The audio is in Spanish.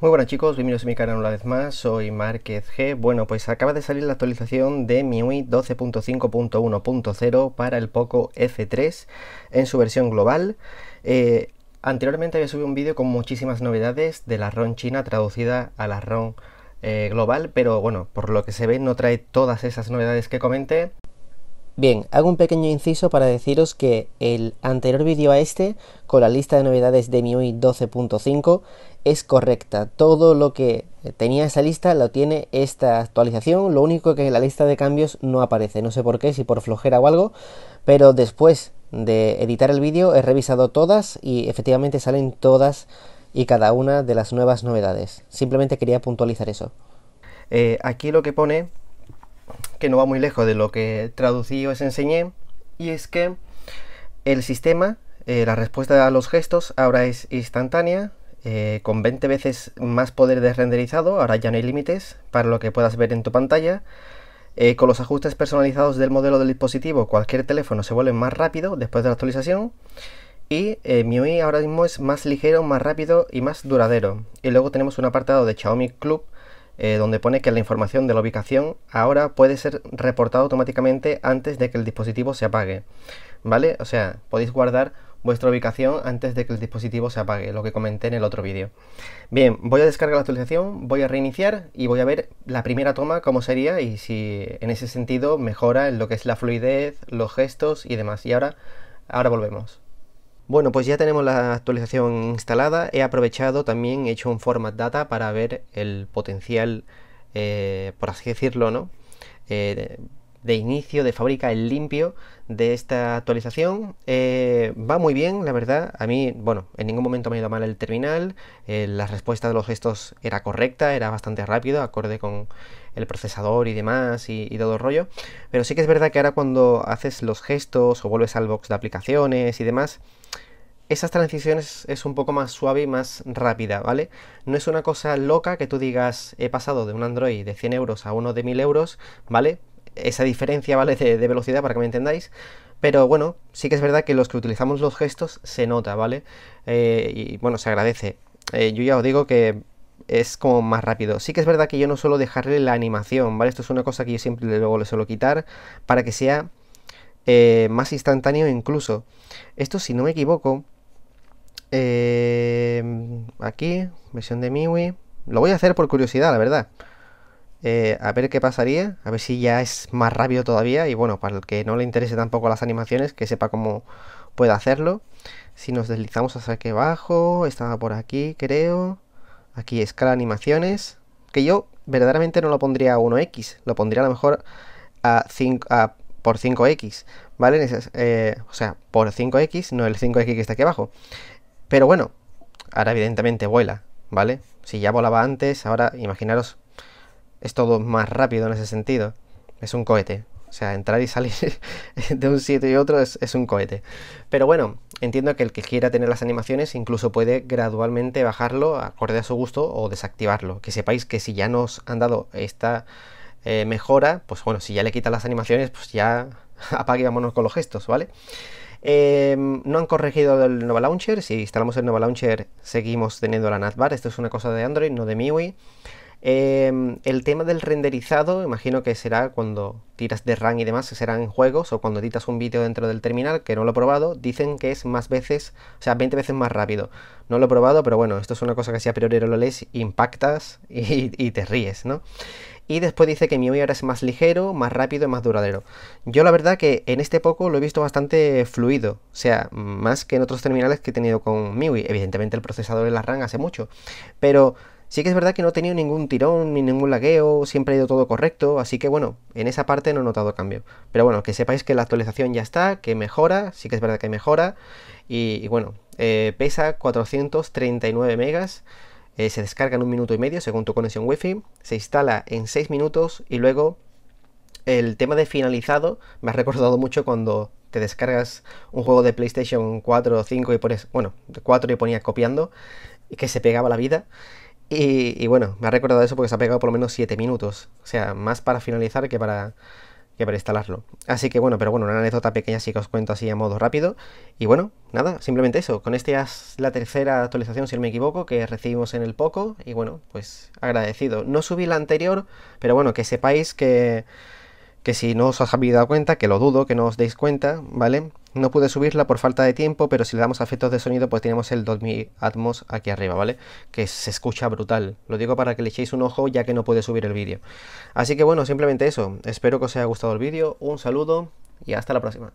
Muy buenas chicos, bienvenidos a mi canal una vez más, soy Márquez G. Bueno, pues acaba de salir la actualización de MIUI 12.5.1.0 para el Poco F3 en su versión global. Eh, anteriormente había subido un vídeo con muchísimas novedades de la ROM china traducida a la ROM eh, global, pero bueno, por lo que se ve no trae todas esas novedades que comenté. Bien, hago un pequeño inciso para deciros que el anterior vídeo a este, con la lista de novedades de MIUI 12.5, es correcta. Todo lo que tenía esa lista lo tiene esta actualización. Lo único que en la lista de cambios no aparece. No sé por qué, si por flojera o algo. Pero después de editar el vídeo he revisado todas y efectivamente salen todas y cada una de las nuevas novedades. Simplemente quería puntualizar eso. Eh, aquí lo que pone que no va muy lejos de lo que traducí o os enseñé, y es que el sistema, eh, la respuesta a los gestos ahora es instantánea, eh, con 20 veces más poder de renderizado, ahora ya no hay límites para lo que puedas ver en tu pantalla. Eh, con los ajustes personalizados del modelo del dispositivo, cualquier teléfono se vuelve más rápido después de la actualización. Y eh, MIUI ahora mismo es más ligero, más rápido y más duradero. Y luego tenemos un apartado de Xiaomi Club eh, donde pone que la información de la ubicación ahora puede ser reportada automáticamente antes de que el dispositivo se apague. ¿Vale? O sea, podéis guardar vuestra ubicación antes de que el dispositivo se apague, lo que comenté en el otro vídeo. Bien, voy a descargar la actualización, voy a reiniciar y voy a ver la primera toma cómo sería y si en ese sentido mejora en lo que es la fluidez, los gestos y demás. Y ahora, ahora volvemos. Bueno, pues ya tenemos la actualización instalada. He aprovechado también, he hecho un format data para ver el potencial, eh, por así decirlo, ¿no? Eh, de inicio, de fábrica, el limpio de esta actualización. Eh, va muy bien, la verdad. A mí, bueno, en ningún momento me ha ido mal el terminal. la respuesta de los gestos era correcta, era bastante rápido, acorde con el procesador y demás y, todo el rollo. Pero sí que es verdad que ahora cuando haces los gestos o vuelves al box de aplicaciones y demás, esas transiciones es un poco más suave y más rápida, ¿vale? No es una cosa loca que tú digas, he pasado de un Android de 100 euros a uno de 1000 euros, ¿vale? Esa diferencia, ¿vale? De, velocidad, para que me entendáis. Pero bueno, sí que es verdad que los que utilizamos los gestos se nota, ¿vale? Eh, y bueno, se agradece. Eh, yo ya os digo que es como más rápido. Sí que es verdad que yo no suelo dejarle la animación, ¿vale? Esto es una cosa que yo siempre luego le suelo quitar para que sea eh, más instantáneo incluso. Esto, si no me equivoco, eh, aquí, versión de MIUI. Lo voy a hacer por curiosidad, la verdad. Eh, a ver qué pasaría, a ver si ya es más rápido todavía. Y bueno, para el que no le interese tampoco las animaciones, que sepa cómo puede hacerlo. Si nos deslizamos hacia aquí abajo, estaba por aquí, creo. Aquí escala animaciones, que yo verdaderamente no lo pondría a 1x, lo pondría a lo mejor a 5, por 5x, ¿vale? Eh, o sea, por 5x, no el 5x que está aquí abajo. Pero bueno, ahora evidentemente vuela, ¿vale? Si ya volaba antes, ahora imaginaros, es todo más rápido en ese sentido. Es un cohete, o sea, entrar y salir de un sitio y otro es, un cohete. Pero bueno, entiendo que el que quiera tener las animaciones incluso puede gradualmente bajarlo acorde a su gusto o desactivarlo. Que sepáis que si ya nos han dado esta eh, mejora, pues bueno, si ya le quita las animaciones, pues ya apague con los gestos, ¿vale? Em, no han corregido el Nova Launcher. Si instalamos el Nova Launcher, seguimos teniendo la BAR Esto es una cosa de Android, no de MIUI. Eh, el tema del renderizado, imagino que será cuando tiras de RAM y demás, que serán en juegos o cuando editas un vídeo dentro del terminal, que no lo he probado, dicen que es más veces, o sea, 20 veces más rápido. No lo he probado, pero bueno, esto es una cosa que si a priori lo lees, impactas y, te ríes, ¿no? Y después dice que mi ahora es más ligero, más rápido y más duradero. Yo la verdad que en este poco lo he visto bastante fluido. O sea, más que en otros terminales que he tenido con MIUI. Evidentemente el procesador de la RAM hace mucho. Pero Sí que es verdad que no he tenido ningún tirón ni ningún lagueo, siempre ha ido todo correcto, así que bueno, en esa parte no he notado cambio. Pero bueno, que sepáis que la actualización ya está, que mejora, sí que es verdad que mejora, y, bueno, eh, pesa 439 megas, eh, se descarga en un minuto y medio según tu conexión wifi, se instala en 6 minutos y luego el tema de finalizado me ha recordado mucho cuando te descargas un juego de PlayStation 4 o 5 y pones, bueno, 4 y ponía copiando, y que se pegaba la vida. Y, bueno, me ha recordado eso porque se ha pegado por lo menos 7 minutos. O sea, más para finalizar que para, que para instalarlo. Así que bueno, pero bueno, una anécdota pequeña sí que os cuento así a modo rápido. Y bueno, nada, simplemente eso. Con este es la tercera actualización, si no me equivoco, que recibimos en el Poco. Y bueno, pues agradecido. No subí la anterior, pero bueno, que sepáis que que si no os habéis dado cuenta, que lo dudo, que no os deis cuenta, ¿vale? No pude subirla por falta de tiempo, pero si le damos afectos efectos de sonido, pues tenemos el 2000 Atmos aquí arriba, ¿vale? Que se escucha brutal. Lo digo para que le echéis un ojo, ya que no pude subir el vídeo. Así que bueno, simplemente eso. Espero que os haya gustado el vídeo. Un saludo y hasta la próxima.